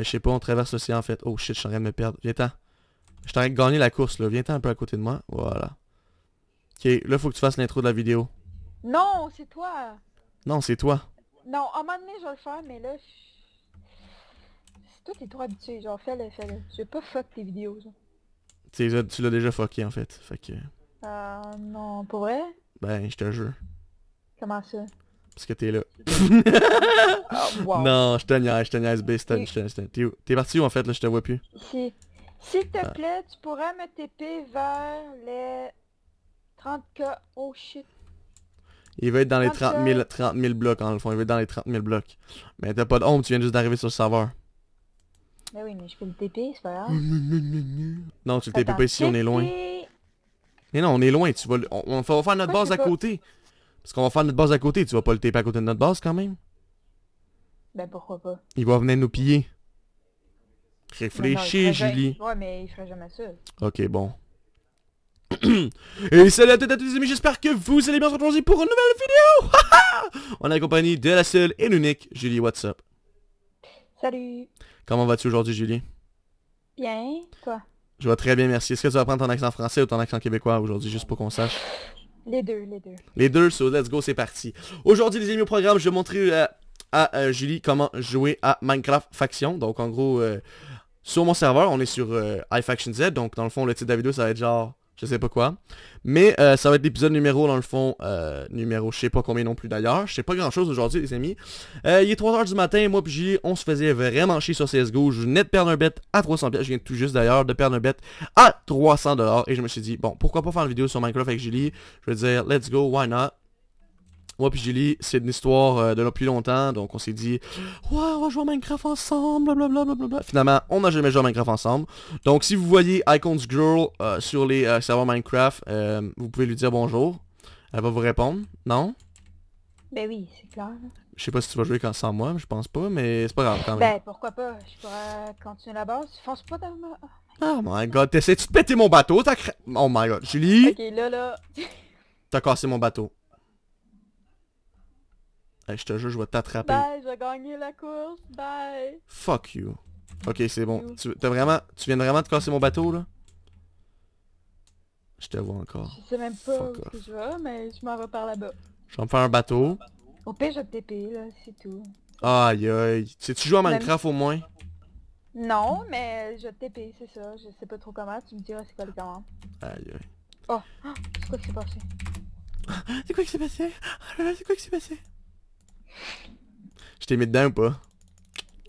Ben, je sais pas, on traverse l'océan en fait. Oh shit, je suis en train de me perdre. Viens-t'en. Je suis en train de gagner la course là. Viens-t'en un peu à côté de moi. Voilà. Ok, là faut que tu fasses l'intro de la vidéo. Non, c'est toi. Non, c'est toi. Non, à un moment donné je vais le faire, mais là... C'est Toi t'es trop habitué, genre fais-le, fais-le. Je vais pas fuck tes vidéos, tu l'as déjà fucké en fait, fait que... Euh, non, pour vrai? Ben, je te jure. Comment ça? parce que t'es là. oh, wow. Non, je te niaise, je te niaise, B, T'es parti où en fait, là, je te vois plus? Ici. S'il te ah. plaît, tu pourrais me TP vers les 30k. Oh shit. Il va être dans les 30 000, 30 000 blocs, en le fond. Il va être dans les 30 000 blocs. Mais t'as pas de honte, tu viens juste d'arriver sur le serveur. Mais ben oui, mais je peux le TP, c'est pas grave. Non, tu le TP pas ici, on est loin. Mais non, on est loin, tu vas... on va faire notre base à côté. Parce qu'on va faire notre base à côté, tu vas pas le taper à côté de notre base quand même? Ben pourquoi pas? Il va venir nous piller. Réfléchis, ben Julie. Ouais, mais il ferait jamais ça. Ok, bon. Et salut à toutes et à tous les amis, j'espère que vous allez bien se retrouver pour une nouvelle vidéo! On est accompagné de la seule et l'unique Julie, what's Salut! Comment vas-tu aujourd'hui, Julie? Bien, toi? Je vois très bien, merci. Est-ce que tu vas prendre ton accent français ou ton accent québécois aujourd'hui, juste pour qu'on sache? Les deux, les deux. Les deux, so let's go, c'est parti. Aujourd'hui, les amis, au programme, je vais montrer euh, à, euh, Julie comment jouer à Minecraft Faction. Donc, en gros, euh, sur mon serveur, on est sur euh, Donc, dans le fond, le titre de la vidéo, ça va être genre je sais pas quoi. Mais euh, ça va être l'épisode numéro, dans le fond, euh, numéro je sais pas combien non plus d'ailleurs. Je sais pas grand chose aujourd'hui, les amis. Euh, il est 3h du matin, moi et Julie on se faisait vraiment chier sur CSGO. Je venais de perdre un bet à 300$. Je viens tout juste d'ailleurs de perdre un bet à 300$. Et je me suis dit, bon, pourquoi pas faire une vidéo sur Minecraft avec Julie Je veux dire, let's go, why not moi puis Julie, c'est une histoire euh, de l'a plus longtemps, donc on s'est dit Ouais, on va jouer à Minecraft ensemble, blablabla. Bla, bla, bla. Finalement, on n'a jamais joué à Minecraft ensemble. Donc si vous voyez Icons Girl euh, sur les euh, serveurs Minecraft, vous pouvez lui dire bonjour. Elle va vous répondre, non? Ben oui, c'est clair. Je sais pas si tu vas jouer quand, sans moi, je pense pas, mais c'est pas grave quand même. Ben pourquoi pas, je pourrais continuer la base. Fonce pas dans ma... Oh my god, t'essaies-tu de péter mon bateau, t'as Oh my god, Julie! Ok, là, là... t'as cassé mon bateau je te jure, je vais t'attraper. Bye, j'ai gagné la course. Bye. Fuck you. Ok, c'est bon. Tu, vraiment, tu viens vraiment de casser mon bateau, là? Je te vois encore. Je sais même pas où je vais, mais je m'en vais par là-bas. Je vais me faire un bateau. Au pire, je vais TP, là, c'est tout. Aïe aïe. Tu sais, tu joues à Minecraft au moins? Non, mais je te TP, c'est ça. Je sais pas trop comment. Tu me diras c'est quoi le comment. Aïe aïe. Oh, c'est quoi qui s'est passé? c'est quoi qui s'est passé? Oh c'est quoi qui s'est passé? Je t'ai mis dedans ou pas?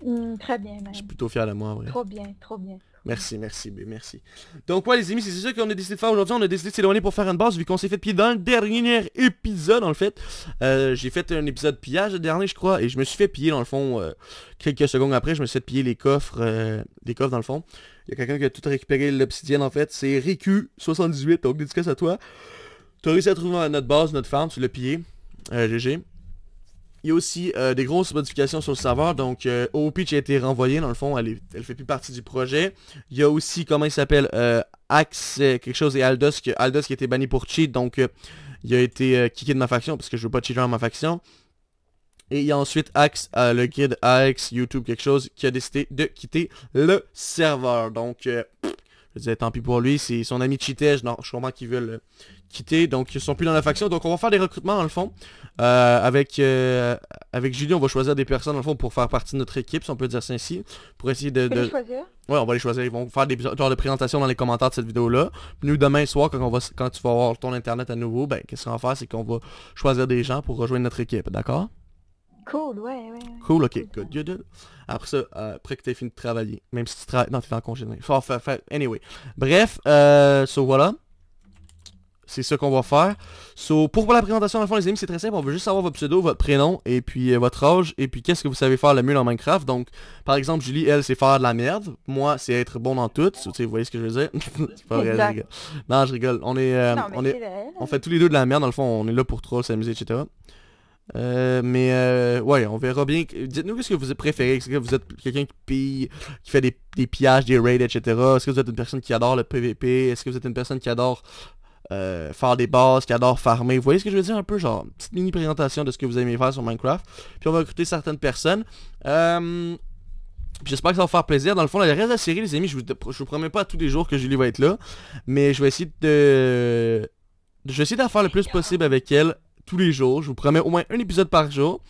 Hmm, très bien, même. Je suis plutôt fier de moi, en Trop bien, trop bien. Merci, merci, merci. Donc ouais les amis, c'est ça qu'on a décidé de faire aujourd'hui. On a décidé de s'éloigner pour faire une base vu qu'on s'est fait pied dans le dernier épisode en fait. Euh, j'ai fait un épisode pillage le dernier je crois et je me suis fait piller dans le fond euh, quelques secondes après. Je me suis fait piller les coffres, des euh, les coffres dans le fond. Il y a quelqu'un qui a tout récupéré l'obsidienne en fait. C'est Riku78 donc dédicace à toi. T'as réussi à trouver notre base, notre farm, tu l'as pillé. GG. Il y a aussi euh, des grosses modifications sur le serveur, donc euh, OPitch a été renvoyé, dans le fond, elle, fait plus partie du projet. Il y a aussi, comment il s'appelle, euh, Axe, euh, quelque chose, et Aldos, que, qui a été banni pour cheat, donc il a été kické de ma faction, parce que je veux pas cheater dans ma faction. Et il y a ensuite Axe, le guide Axe, YouTube, quelque chose, qui a décidé de quitter le serveur, donc je disais tant pis pour lui, c'est son ami cheatait, je, non, je qu'ils veulent euh, quitter, donc ils sont plus dans la faction, donc on va faire des recrutements en le fond. Euh, avec, euh, avec Julie, on va choisir des personnes en fond pour faire partie de notre équipe, si on peut dire ça ainsi, pour essayer de... Les choisir. Ouais, on va les choisir, ils vont faire des présentations dans les commentaires de cette vidéo-là. Nous, demain soir, quand, va, quand tu vas avoir ton internet à nouveau, ben, qu'est-ce qu'on va faire, c'est qu'on va choisir des gens pour rejoindre notre équipe, d'accord Cool, ouais, ouais. Cool, ok, good, good, Après ça, euh, après que t'aies fini de travailler, même si tu travailles... Non, t'es en congé. anyway. Bref, euh, so voilà. C'est ce qu'on va faire. So, pour la présentation, en le fond, les amis, c'est très simple. On veut juste savoir votre pseudo, votre prénom, et puis euh, votre âge, et puis qu'est-ce que vous savez faire le mieux dans Minecraft. Donc, par exemple, Julie, elle, c'est faire de la merde. Moi, c'est être bon dans tout. vous voyez ce que je veux dire? Non, je rigole. On est... Euh, on, est, est on fait tous les deux de la merde, dans le fond. On est là pour trop s'amuser, etc. Euh, mais euh, ouais, on verra bien. Dites-nous qu'est-ce que vous préférez. Est-ce que vous êtes quelqu'un qui pille, qui fait des, des pillages, des raids, etc. Est-ce que vous êtes une personne qui adore le PVP Est-ce que vous êtes une personne qui adore euh, faire des bases, qui adore farmer Vous voyez ce que je veux dire un peu Genre, petite mini présentation de ce que vous aimez faire sur Minecraft. Puis on va recruter certaines personnes. Euh, j'espère que ça va faire plaisir. Dans le fond, le reste de la série, les amis, je vous, promets pas tous les jours que Julie va être là. Mais je vais essayer de... Je vais essayer d'en faire le plus possible avec elle tous les jours. Je vous promets au moins un épisode par jour.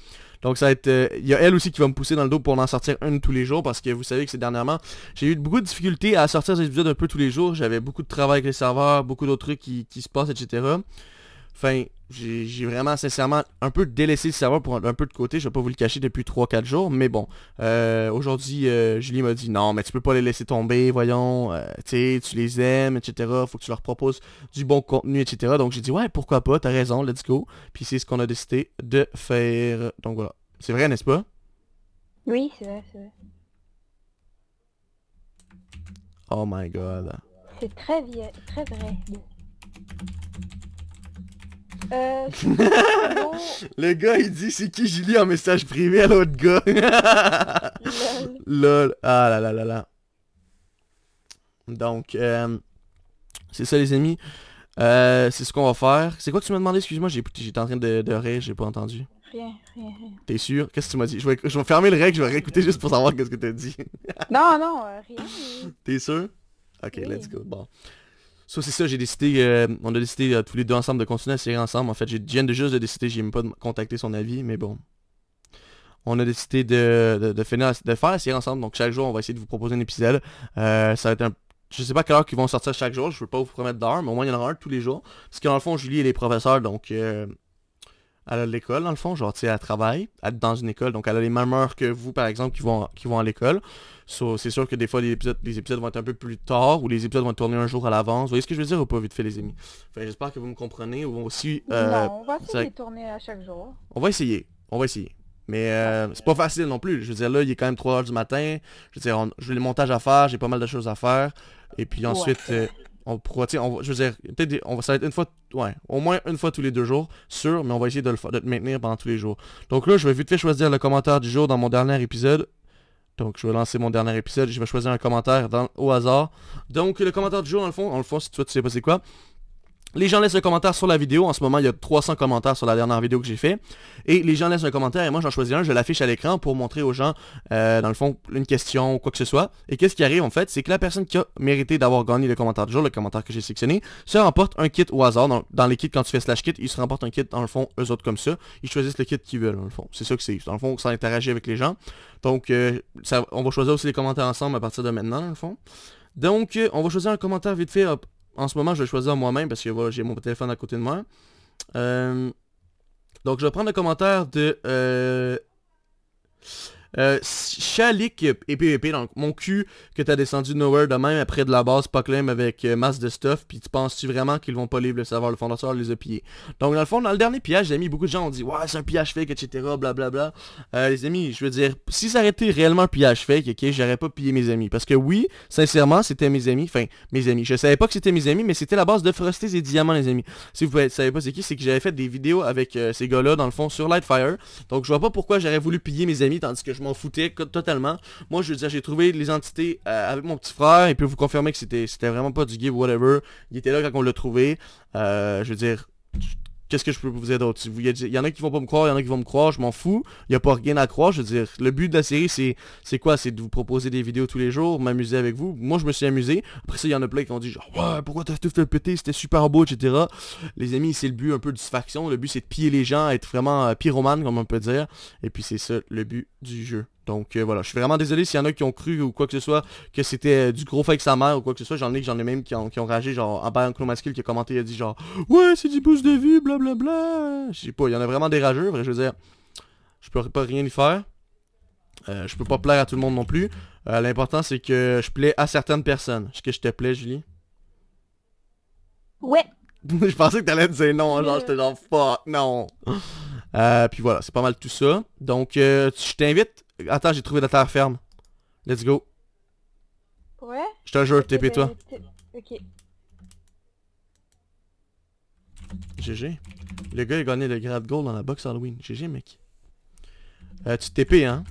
Donc ça va être... Euh, il y a elle aussi qui va me pousser dans le dos pour en sortir un tous les jours parce que vous savez que c'est dernièrement, j'ai eu beaucoup de difficultés à sortir des épisodes un peu tous les jours. J'avais beaucoup de travail avec les serveurs, beaucoup d'autres trucs qui, qui se passent, etc. Enfin, j'ai vraiment sincèrement un peu délaissé le serveur pour un, peu de côté. Je vais pas vous le cacher depuis 3-4 jours. Mais bon, euh, aujourd'hui, euh, Julie m'a dit non, mais tu peux pas les laisser tomber, voyons. Euh, tu tu tu les aimes, etc. Faut que tu leur proposes du bon contenu, etc. Donc j'ai dit ouais, pourquoi pas, t'as raison, let's go. Puis c'est ce qu'on a décidé de faire. Donc voilà. C'est vrai, n'est-ce pas? Oui, c'est vrai, c'est vrai. Oh my god. C'est très, très vrai. Euh, le gars, il dit c'est qui Julie en message privé à l'autre gars. Lol. Ah là là là là. Donc, euh, c'est ça les amis. Euh, c'est ce qu'on va faire. C'est quoi que tu m'as demandé Excuse-moi, j'étais en train de, de rire, j'ai pas entendu. Rien, rien, T'es sûr Qu'est-ce que tu m'as dit je vais, fermer le règle, je vais réécouter juste pour savoir qu'est-ce que t'as dit. non, non, rien. T'es sûr Ok, let's go. Bon. Ça, c'est ça, j'ai décidé, euh, on a décidé euh, tous les deux ensemble de continuer la série ensemble. En fait, j'ai viens de juste de décider, j'ai même pas contacter son avis, mais bon. On a décidé de, de, finir, de faire la série ensemble, donc chaque jour, on va essayer de vous proposer un épisode. Euh, ça va être un je sais pas quelle heure qu'ils vont sortir chaque jour, je peux pas vous promettre d'heure, mais au moins il y en aura un tous les jours. Parce que dans le fond, Julie, elle les professeurs donc elle a l'école, dans le fond, genre, tu sais, elle travaille elle, dans une école, donc elle a les mêmes heures que vous, par exemple, qui vont, qui vont à l'école. c'est sûr que des fois, les épisodes, vont être un peu plus tard, ou les épisodes vont tourner un jour à l'avance. Vous voyez ce que je veux dire ou pas, vite fait, les amis J'espère que vous me comprenez, ou aussi... Euh, non, on va essayer de tourner à chaque jour. On va essayer, on va essayer. Mais euh, c'est pas facile non plus. Je veux dire, là, il est quand même 3 heures du matin. Je veux dire, j'ai le montage à faire, j'ai pas mal de choses à faire. Et puis ensuite... Euh, on on, je veux dire, peut-être, on va, ça une fois, ouais, au moins une fois tous les deux jours, sûr, mais on va essayer de le, de maintenir pendant tous les jours. Donc là, je vais vite fait choisir le commentaire du jour dans mon dernier épisode. Donc je vais lancer mon dernier épisode, je vais choisir un commentaire dans, au hasard. Donc le commentaire du jour, dans le fond, en le fond, si toi tu sais pas c'est quoi, les gens laissent un commentaire sur la vidéo. En ce moment, il y a 300 commentaires sur la dernière vidéo que j'ai fait. Et les gens laissent un commentaire et moi, j'en choisis un. Je l'affiche à l'écran pour montrer aux gens, euh, dans le fond, une question ou quoi que ce soit. Et qu'est-ce qui arrive en fait C'est que la personne qui a mérité d'avoir gagné le commentaire du jour, le commentaire que j'ai sélectionné, se remporte un kit au hasard. Donc, dans les kits, quand tu fais slash kit, ils se remportent un kit, dans le fond, eux autres comme ça. Ils choisissent le kit qu'ils veulent, dans le fond. C'est ça que c'est. Dans le fond, ça interagit avec les gens. Donc, euh, on va choisir aussi les commentaires ensemble à partir de maintenant, dans le fond. Donc, euh, on va choisir un commentaire vite fait en ce moment, je vais choisir moi-même parce que j'ai mon téléphone à côté de moi. Euh, donc, je vais prendre le commentaire de... Euh, euh, Chalik et PVP, e donc mon cul que t'as descendu de nowhere de même après de la base Poclaim avec euh, masse de stuff, puis tu penses-tu vraiment qu'ils vont pas lire le savoir, le fondateur les a pillés. Donc dans le fond, dans le dernier pillage, les amis, beaucoup de gens ont dit Ouais, c'est un pillage fake, etc. blablabla. Bla, bla. Euh, les amis, je veux dire, si ça aurait été réellement un pillage fake, ok, j'aurais pas pillé mes amis. Parce que oui, sincèrement, c'était mes amis, enfin mes amis. Je savais pas que c'était mes amis, mais c'était la base de Frosty et Diamants, les amis. Si vous savez pas c'est qui, c'est que j'avais fait des vidéos avec euh, ces gars-là, dans le fond, sur Lightfire. Donc je vois pas pourquoi j'aurais voulu piller mes amis tandis que je m'en foutais totalement. Moi, je veux dire, j'ai trouvé les entités euh, avec mon petit frère, et puis vous confirmer que c'était vraiment pas du give, whatever. Il était là quand on l'a trouvé. Euh, je veux dire, qu'est-ce que je peux vous dire d'autre Il y en a qui vont pas me croire, il y en a qui vont me croire, je m'en fous. Il n'y a pas rien à croire, je veux dire. Le but de la série, c'est quoi C'est de vous proposer des vidéos tous les jours, m'amuser avec vous. Moi, je me suis amusé. Après ça, il y en a plein qui ont dit genre, ouais, pourquoi t'as tout fait péter, c'était super beau, etc. Les amis, c'est le but un peu de faction. Le but, c'est de piller les gens, être vraiment euh, pyromane, comme on peut dire. Et puis, c'est ça le but du jeu. Donc euh, voilà, je suis vraiment désolé s'il y en a qui ont cru ou quoi que ce soit que c'était euh, du gros fake sa mère ou quoi que ce soit. J'en ai j'en ai même qui ont, qui genre, en genre en masculin qui a commenté, et a dit genre Ouais, c'est du pouce de vue, blablabla. Je sais pas, il y en a vraiment des rageux, je veux dire, je peux pas rien y faire. Euh, je peux pas plaire à tout le monde non plus. L'important c'est que je plais à certaines personnes. Est-ce que je te plais, Julie? Ouais. je pensais que t'allais dire non, genre j'étais genre fuck, non. puis voilà, c'est pas mal tout ça. Donc, je t'invite Attends, j'ai trouvé de la terre ferme. Let's go. Ouais? Je te jure, TP ben, toi. Ok. GG. Le gars il a gagné le grade gold dans la box Halloween. GG mec. Euh, tu TP hein?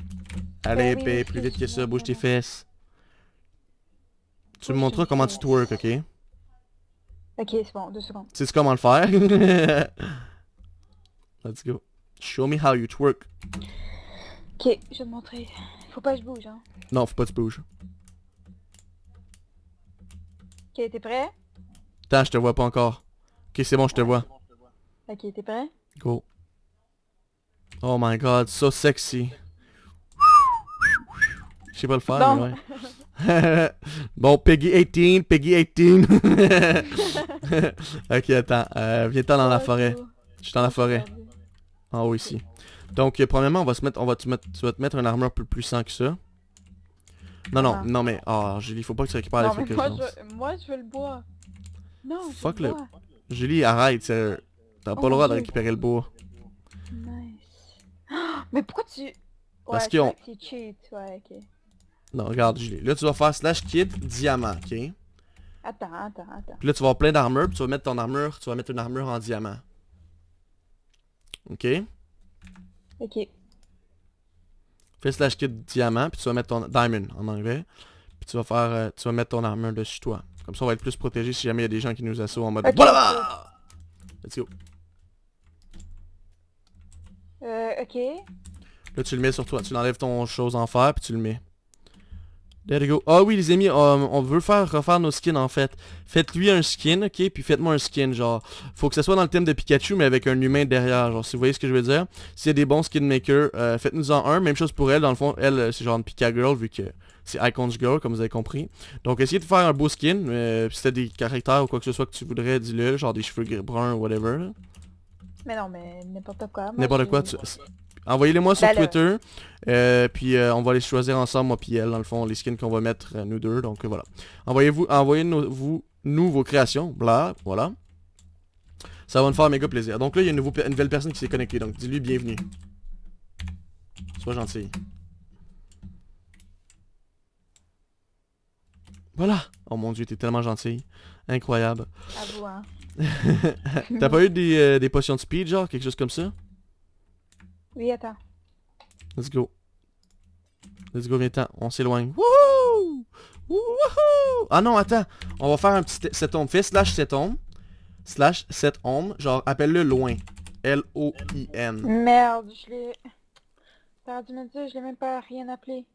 Allez, paix, plus vite que ça, bouge tes fesses. Tu me montreras comment tu twerk, ok? Ok, c'est bon, deux secondes. Tu sais comment le faire? Let's go. Show me how you twerk. Ok, je vais te montrer. Faut pas que je bouge, hein. Non, faut pas que tu bouges. Ok, t'es prêt? Attends, je te vois pas encore. Ok, c'est bon, je te vois. Ok, t'es prêt? Go. Oh my god, so sexy. Je sais pas le faire, mais ouais. bon, Peggy 18, Peggy 18. ok, attends. Euh, Viens-t'en dans la oh, forêt. Je suis dans la forêt. En haut ici. Donc, euh, premièrement, on va se mettre, on va te mettre, tu vas te mettre un armure plus puissant que ça. Non, non, non, mais, oh, Julie, faut pas que tu récupères les trucs moi, je veux Moi, je veux le bois. Non, Fuck le... Julie, arrête, euh, T'as pas le droit de récupérer le bois. Nice. Mais pourquoi tu... Ouais, Parce qu'ils ont... Ouais, Non, regarde, Julie. Là, tu vas faire slash kit diamant, ok? Attends, attends, attends. Puis là, tu vas avoir plein d'armure, puis tu vas mettre ton armure, tu vas mettre une armure en diamant. Ok? Ok. Fais slash kit diamant, puis tu vas mettre ton... Diamond, en anglais. Puis tu vas faire... Euh, tu vas mettre ton armure dessus toi. Comme ça, on va être plus protégé si jamais il y a des gens qui nous assaut en mode... Let's go. Euh, ok. Là, tu le mets sur toi. Tu l'enlèves ton chose en fer, puis tu le mets. There Ah oui, les amis, euh, on veut faire refaire nos skins, en fait. Faites-lui un skin, ok, puis faites-moi un skin, genre. Faut que ce soit dans le thème de Pikachu, mais avec un humain derrière, genre, si vous voyez ce que je veux dire. S'il y des bons skin makers, euh, faites-nous en un. Même chose pour elle, dans le fond, elle, c'est genre une Pika Girl, vu que c'est Icons Girl, comme vous avez compris. Donc, essayez de faire un beau skin, euh, si t'as des caractères ou quoi que ce soit que tu voudrais, dis-le, genre des cheveux bruns, whatever. Mais non, mais n'importe quoi. N'importe quoi, Envoyez-les-moi sur ben Twitter. Euh, puis euh, on va les choisir ensemble, moi puis elle, dans le fond, les skins qu'on va mettre euh, nous deux. Donc voilà. Envoyez-vous, envoyez vous, nous vos créations. Bla, voilà. Ça va nous faire un méga plaisir. Donc là, il y a une, nouvelle personne qui s'est connectée. Donc dis-lui bienvenue. Sois gentil. Voilà. Oh mon dieu, t'es tellement gentil. Incroyable. Hein. T'as pas eu des potions de speed, genre, quelque chose comme ça oui, attends. Let's go. Let's go, viens-t'en. On s'éloigne. Wouhou! Wouhou! Ah non, attends. On va faire un petit set home. Fais slash set home. Slash set home. Genre, appelle-le loin. L-O-I-N. Merde, je l'ai... T'as dû me dire, je l'ai même pas rien appelé.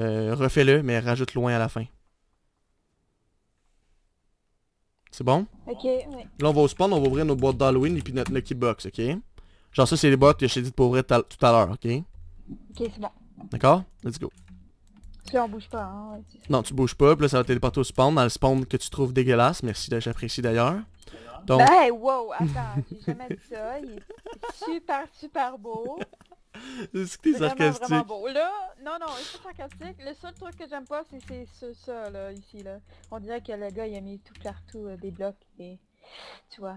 Euh, refais-le, mais rajoute loin à la fin. C'est bon? Ok, ouais. Là, on va au spawn, on va ouvrir nos boîtes d'Halloween et puis notre Lucky Box, ok? Genre ça, c'est les boîtes que je t'ai dit de ouvrir tout à l'heure, ok? Ok, c'est bon. D'accord? Let's go. Là, on bouge pas, hein? Non, tu bouges pas, puis là, ça va téléporter au spawn, dans le spawn que tu trouves dégueulasse. Merci, j'apprécie d'ailleurs. Donc... Ben, wow, attends, j'ai jamais dit ça. Il est super, super beau. Est-ce que t'es sarcastique? Vraiment beau. Là, non, non, c'est sarcastique. Le seul truc que j'aime pas, c'est ce, ça, là, ici, là. On dirait que le gars, il a mis tout partout euh, des blocs et... Tu vois.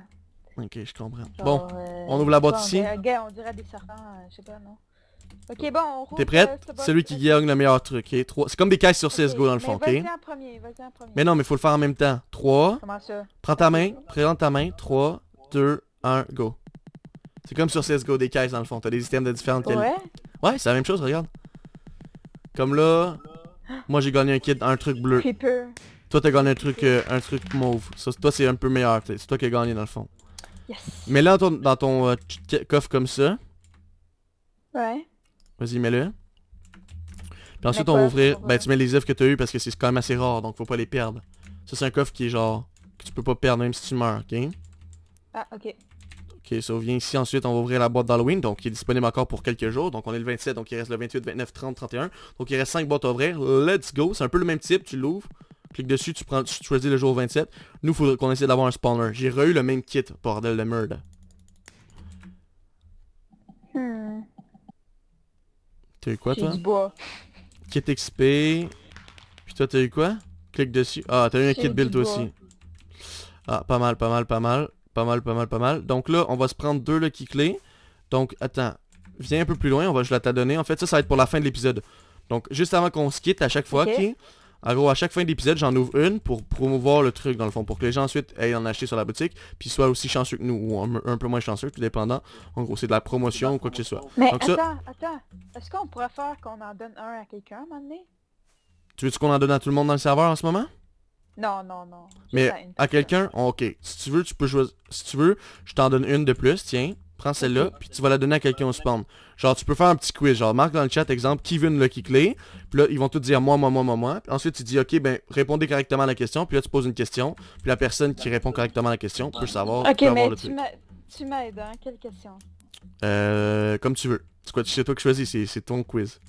Ok, je comprends. bon, euh, on ouvre la boîte ici. On dirait, des serpents, euh, je sais pas, non? Ok, bon, on roule. T'es prête? Celui qui gagne le meilleur truc, ok? trois. C'est comme des caisses sur CSGO dans le fond, ok? Vas-y en premier, vas-y en premier. Mais non, mais faut le faire en même temps. 3... Comment Prends ta main, présente ta main. 3, 2, 1, go. C'est comme sur CSGO des caisses dans le fond. T'as des items de différentes Ouais, ouais c'est la même chose, regarde. Comme là, moi j'ai gagné un kit, un truc bleu. Toi Toi t'as gagné un truc, euh, un truc mauve. toi c'est un peu meilleur, c'est toi qui as gagné dans le fond. Yes. Mais là dans ton, euh, coffre comme ça. Ouais. Vas-y mets-le. ensuite on va ouvrir, ben euh, tu mets les œufs que t'as eu parce que c'est quand même assez rare donc faut pas les perdre. Ça c'est un coffre qui est genre, que tu peux pas perdre même si tu meurs, ok? Ah ok. Ok, ça vient ici. Ensuite, on va ouvrir la boîte d'Halloween, donc il est disponible encore pour quelques jours. Donc on est le 27, donc il reste le 28, 29, 30, 31. Donc il reste 5 boîtes à ouvrir. Let's go, c'est un peu le même type, tu l'ouvres. Clique dessus, tu, prends, tu choisis le jour 27. Nous, il faudrait qu'on essaie d'avoir un spawner. J'ai re le même kit, bordel de merde. Hmm. T'as eu quoi, toi Kit XP. Puis toi, t'as eu quoi Clique dessus. Ah, t'as eu un kit build, aussi. Ah, pas mal, pas mal, pas mal. Pas mal, pas mal, pas mal. Donc là, on va se prendre deux qui clé. Donc, attends. Viens un peu plus loin, on va, je la t'a donné. En fait, ça, ça va être pour la fin de l'épisode. Donc, juste avant qu'on se quitte à chaque fois, ok? En à chaque fin d'épisode, j'en ouvre une pour promouvoir le truc, dans le fond, pour que les gens ensuite aillent en acheter sur la boutique, puis soient aussi chanceux que nous, ou un, peu moins chanceux, tout dépendant. En gros, c'est de la promotion ou quoi que ce soit. Mais attends, attends, est-ce qu'on pourrait faire qu'on en donne un à quelqu'un, à Tu veux qu'on en donne à tout le monde dans le serveur en ce moment? Non, non, non. Mais à, quelqu'un, oh, ok, si tu veux, tu peux choisir. Si tu veux, je t'en donne une de plus, tiens, prends celle-là, puis tu vas la donner à quelqu'un au spawn. Genre, tu peux faire un petit quiz, genre, marque dans le chat, exemple, qui veut une lucky clé, puis là, ils vont tous dire moi, moi, moi, moi, moi. Puis ensuite, tu dis, ok, ben, répondez correctement à la question, puis là, tu poses une question, puis la personne qui répond correctement à la question peut savoir, Ok, mais tu m'aides, tu m'aides, hein, quelle question Euh, comme tu veux. C'est toi qui choisis, c'est ton quiz.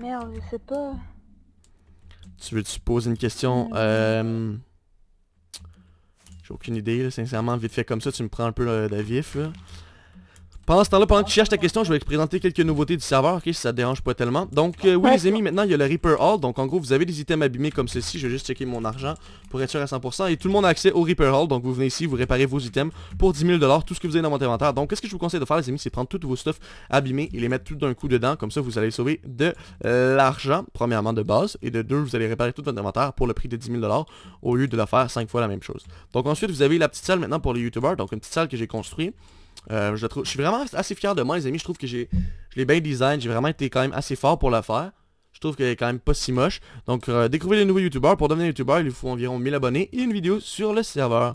Merde, je sais pas. Tu veux-tu poser une question mmh. euh, J'ai aucune idée, sincèrement, vite fait comme ça, tu me prends un peu la euh, vif, pendant ce temps-là, pendant que tu cherches ta question, je vais te présenter quelques nouveautés du serveur, ok, si ça te dérange pas tellement. Donc euh, oui les amis, maintenant il y a le Reaper Hall, donc en gros vous avez des items abîmés comme ceci, je vais juste checker mon argent pour être sûr à 100%, et tout le monde a accès au Reaper Hall, donc vous venez ici, vous réparez vos items pour 10 000$, tout ce que vous avez dans votre inventaire. Donc qu'est-ce que je vous conseille de faire les amis, c'est prendre tous vos stuff abîmés et les mettre tout d'un coup dedans, comme ça vous allez sauver de euh, l'argent, premièrement de base, et de deux, vous allez réparer tout votre inventaire pour le prix de 10 000$ au lieu de la faire 5 fois la même chose. Donc ensuite vous avez la petite salle maintenant pour les youtubers. donc une petite salle que j'ai construite. Euh, je, suis vraiment assez fier de moi, les amis. Je trouve que j'ai, je l'ai bien design. J'ai vraiment été quand même assez fort pour la faire. Je trouve qu'elle est quand même pas si moche. Donc, euh, découvrez les nouveaux youtubeurs. Pour devenir youtubeur, il faut environ 1000 abonnés et une vidéo sur le serveur.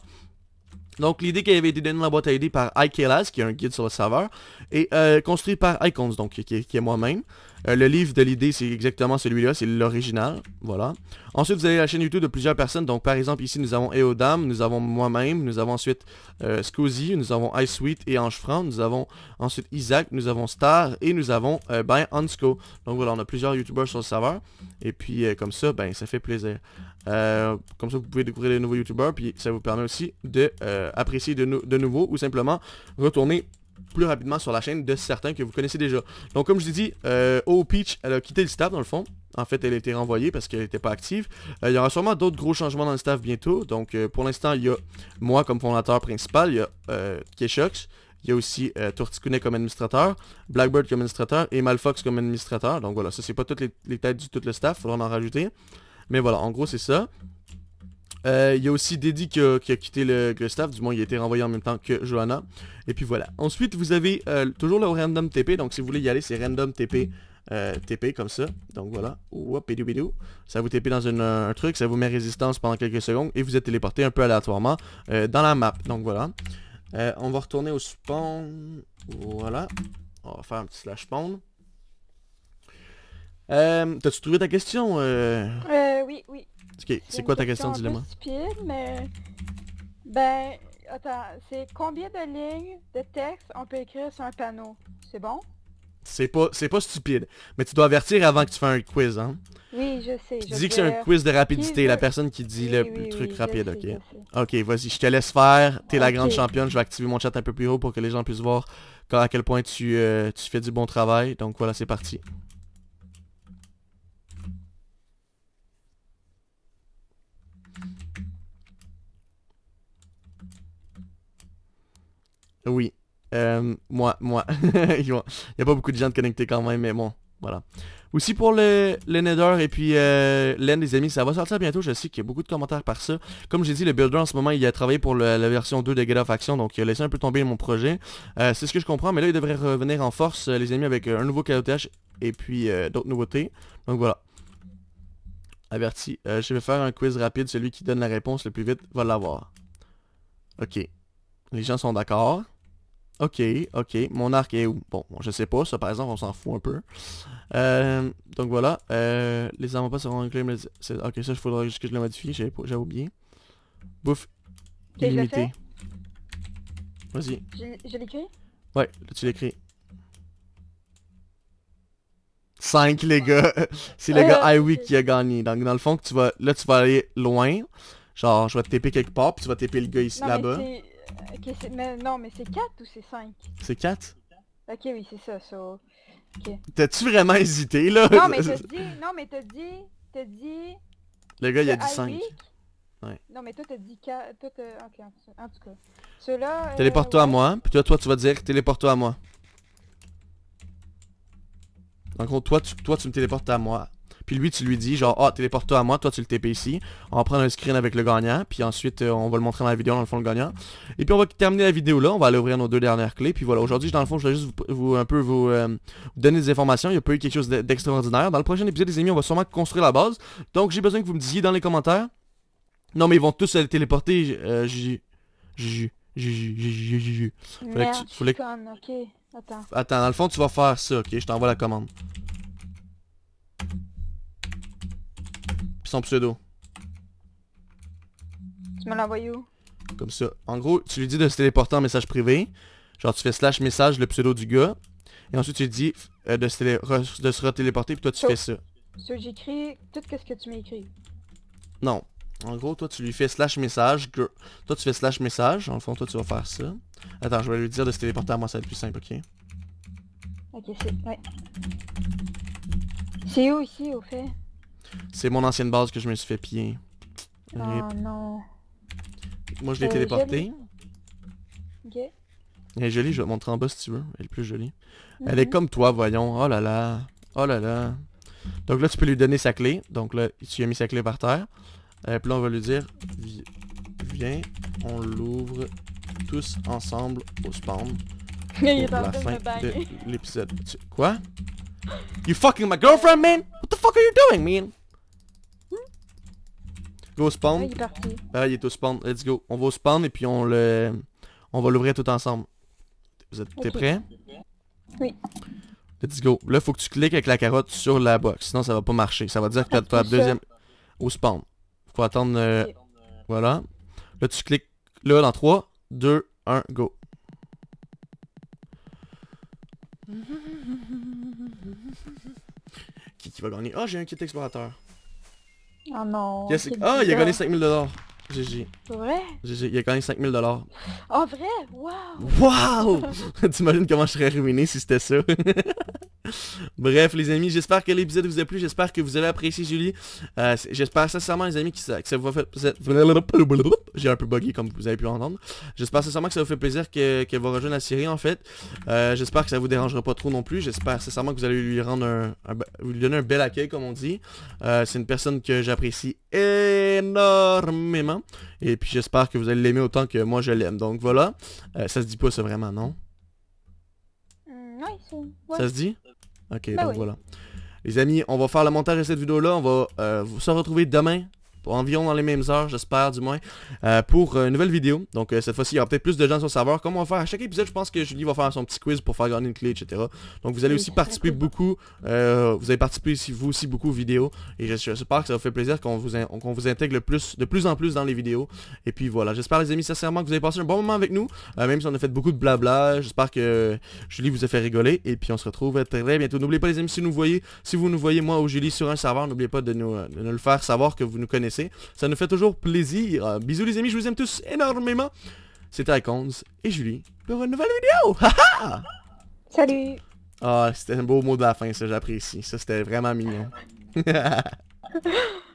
Donc l'idée qui avait été donnée dans la boîte à idées par IKLAS, qui est un guide sur le serveur, et euh, construit par Icons, donc qui est moi-même. Euh, le livre de l'idée, c'est exactement celui-là, c'est l'original. Voilà. Ensuite, vous avez la chaîne YouTube de plusieurs personnes. Donc, par exemple, ici, nous avons Eodam, nous avons moi-même, nous avons ensuite euh, nous avons Iceweet et Ange nous avons ensuite Isaac, nous avons Star et nous avons, euh, ben, Onsco. Donc, voilà, on a plusieurs YouTubers sur le serveur. Et puis, euh, comme ça, ben, ça fait plaisir. comme ça, vous pouvez découvrir les nouveaux YouTubers, puis ça vous permet aussi d'apprécier de, apprécier de, de nouveau ou simplement retourner plus rapidement sur la chaîne de certains que vous connaissez déjà. Donc comme je l'ai dit, euh, O Peach, elle a quitté le staff dans le fond. En fait, elle a été renvoyée parce qu'elle n'était pas active. Euh, il y aura sûrement d'autres gros changements dans le staff bientôt. Donc euh, pour l'instant, il y a moi comme fondateur principal, il y a euh, Keshox, il y a aussi euh, comme administrateur, Blackbird comme administrateur et Malfox comme administrateur. Donc voilà, ça c'est pas toutes les, têtes du tout le staff, faudra en rajouter. Mais voilà, en gros c'est ça. Euh, il y a aussi Deddy qui, a, quitté le, Gustave, du moins il a été renvoyé en même temps que Johanna. Et puis voilà. Ensuite, vous avez euh, toujours le random TP, donc si vous voulez y aller, c'est random TP. Euh, TP comme ça, donc voilà, ça vous TP dans un truc, ça vous met résistance pendant quelques secondes et vous êtes téléporté un peu aléatoirement dans la map, donc voilà. on va retourner au spawn, voilà, on va faire un petit slash spawn. T'as-tu trouvé ta question euh oui, oui c'est quoi ta question, question Stupide, mais... Ben, attends, c'est combien de lignes de texte on peut écrire sur un panneau? C'est bon? C'est pas, c'est pas stupide, mais tu dois avertir avant que tu fasses un quiz, hein? Oui, je sais. Tu dis que c'est un quiz de rapidité, la personne qui dit le truc rapide, ok? Ok, vas-y, je te laisse faire, t'es la grande championne, je vais activer mon chat un peu plus haut pour que les gens puissent voir à quel point tu, euh, tu fais du bon travail, donc voilà, c'est parti. Oui. Euh, moi, moi. Il n'y a pas beaucoup de gens de connectés quand même, mais bon, voilà. Aussi pour le, Nether et puis euh, l'End, les amis, ça va sortir bientôt. Je sais qu'il y a beaucoup de commentaires par ça. Comme j'ai dit, le builder en ce moment, il a travaillé pour la version 2 de Get of Action, donc il a laissé un peu tomber mon projet. Euh, c'est ce que je comprends, mais là, il devrait revenir en force, euh, les amis, avec euh, un nouveau KOTH et puis d'autres nouveautés. Donc voilà. Averti, je vais faire un quiz rapide. Celui qui donne la réponse le plus vite va l'avoir. Ok. Les gens sont d'accord. Ok, ok. Mon arc est où Bon, je sais pas. Ça, par exemple, on s'en fout un peu. Euh, donc voilà. Euh, les armes pas seront inclus. Ok, ça, il faudra juste que je le modifie. J'avais oublié. Bouffe illimitée. Vas-y. Je l'écris Ouais, là, tu l'écris. 5 les gars. C'est le gars euh, Iwi qui a gagné. Donc dans le fond, tu vas, là tu vas aller loin. Genre je vais te TP quelque part, puis tu vas taper le gars ici là-bas. Euh, mais, non, mais c'est 4 ou c'est 5 C'est 4 Ok, oui, c'est ça, so... T'as-tu vraiment hésité, là Non, mais t'as dit... Non, mais t'as dit... T'as dit... Le gars, il a dit 5. Non, mais toi, t'as dit 4... t'as... Ok, en tout cas. Ceux-là... Euh, téléporte-toi à moi, puis toi, toi, tu vas dire téléporte-toi à moi. Donc, toi, tu, toi, tu me téléportes à moi. Puis lui, tu lui dis genre, ah, oh, téléporte-toi à moi, toi tu le TP ici. On va prendre un screen avec le gagnant, puis ensuite euh, on va le montrer dans la vidéo, dans le fond, le gagnant. Et puis on va terminer la vidéo là, on va aller ouvrir nos deux dernières clés. Puis voilà, aujourd'hui, dans le fond, je vais juste vous, un peu euh, vous, donner des informations. Il y a pas eu quelque chose d'extraordinaire. Dans le prochain épisode, les amis, on va sûrement construire la base. Donc j'ai besoin que vous me disiez dans les commentaires. Non, mais ils vont tous aller téléporter, euh, j'ai... J'ai... J'ai... J'ai... Attends, dans le fond, tu vas faire ça, ok? Je t'envoie la commande. pseudo. Tu me l'as où? Comme ça. En gros, tu lui dis de se téléporter en message privé. Genre tu fais slash message le pseudo du gars. Et ensuite tu lui dis euh, de, se re de se retéléporter puis toi tu fais ça. So, j'écris tout ce que tu écrit. Non. En gros, toi tu lui fais slash message. Que... Toi tu fais slash message. En fond, toi tu vas faire ça. Attends, je vais lui dire de se téléporter à moi, ça va être plus simple, ok? Ok, c'est... Ouais. C'est où ici, au fait c'est mon ancienne base que je me suis fait piller. Oh non. Moi, je l'ai téléportée. Ok. Elle est jolie, je vais te montrer en bas si tu veux. Elle est plus jolie. Elle est mhm. comme toi, voyons. Oh là là. Oh là là. Donc là, tu peux lui donner sa clé. Donc là, tu as mis sa clé par terre. Et euh, puis là, on va lui dire, viens, on l'ouvre tous ensemble au spawn. Il est en de l'épisode. Quoi? You fucking my girlfriend, man? What the fuck are you doing, man? Go spawn. Ah, ah, il est au spawn. Let's go. On va au spawn et puis on le... On va l'ouvrir tout ensemble. Vous êtes prêts? Oui. Let's go. Là, faut que tu cliques avec la carotte sur la box. Sinon, ça va pas marcher. Ça va dire que t'as la deuxième... Au spawn. Faut attendre... Euh, voilà. Là, tu cliques là dans 3, 2, 1, go. Qui, va gagner? Ah, oh, j'ai un kit explorateur. Oh non. Ah, il a gagné 5000 dollars. GG. Vrai? GG, il a gagné 5000 dollars. Oh vrai? Wow! Wow! T'imagines comment je serais ruiné si c'était ça? Bref, les amis, j'espère que l'épisode vous a plu. J'espère que vous allez apprécier Julie. Euh, j'espère sincèrement, les amis, que ça, vous a fait... J'ai un peu buggé comme vous avez pu entendre. J'espère sincèrement que ça vous fait plaisir qu'elle va rejoindre la série, en fait. Euh, j'espère que ça vous dérangera pas trop non plus. J'espère sincèrement que vous allez lui rendre un, vous donner un bel accueil, comme on dit. Euh, c'est une personne que j'apprécie énormément. Et puis, j'espère que vous allez l'aimer autant que moi, je l'aime. Donc, voilà. ça se dit pas, ça, vraiment, non? Mm, ça se dit? Ok, ben donc voilà. Les amis, on va faire le montage de cette vidéo-là. On va euh, se retrouver demain environ dans les mêmes heures, j'espère du moins, euh, pour euh, une nouvelle vidéo. Donc euh, cette fois-ci, il y aura peut-être plus de gens sur le serveur. Comme on va faire à chaque épisode, je pense que Julie va faire son petit quiz pour faire gagner une clé, etc. Donc vous allez aussi participer beaucoup. vous allez participer aussi, vous aussi beaucoup aux vidéos. Et j'espère que ça vous fait plaisir qu'on vous, vous intègre plus, de plus en plus dans les vidéos. Et puis voilà, j'espère les amis sincèrement que vous avez passé un bon moment avec nous. même si on a fait beaucoup de blabla, j'espère que Julie vous a fait rigoler. Et puis on se retrouve très bientôt. N'oubliez pas les amis, si nous voyez, si vous nous voyez moi ou Julie sur un serveur, n'oubliez pas de nous le faire savoir que vous nous connaissez ça nous fait toujours plaisir. Euh, bisous les amis, je vous aime tous énormément. C'était Iconz, et Julie pour une nouvelle vidéo. Salut. Ah, c'était un beau mot de la fin, ça j'apprécie. Ça c'était vraiment mignon.